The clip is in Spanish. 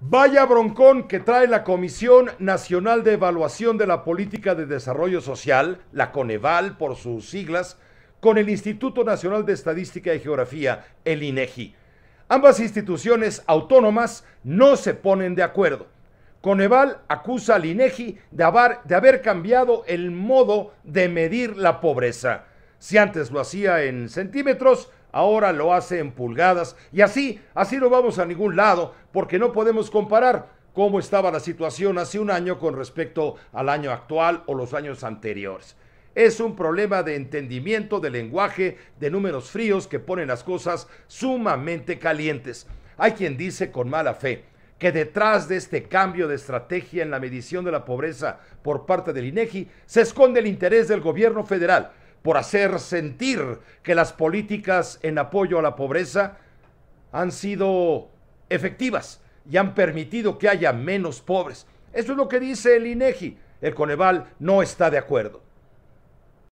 Vaya broncón que trae la Comisión Nacional de Evaluación de la Política de Desarrollo Social, la Coneval por sus siglas, con el Instituto Nacional de Estadística y Geografía, el INEGI. Ambas instituciones autónomas no se ponen de acuerdo. Coneval acusa al INEGI de haber, de haber cambiado el modo de medir la pobreza. Si antes lo hacía en centímetros, ahora lo hace en pulgadas. Y así, así no vamos a ningún lado, porque no podemos comparar cómo estaba la situación hace un año con respecto al año actual o los años anteriores. Es un problema de entendimiento, de lenguaje, de números fríos que ponen las cosas sumamente calientes. Hay quien dice con mala fe que detrás de este cambio de estrategia en la medición de la pobreza por parte del INEGI e se esconde el interés del gobierno federal por hacer sentir que las políticas en apoyo a la pobreza han sido efectivas y han permitido que haya menos pobres. Eso es lo que dice el INEGI. E el Coneval no está de acuerdo.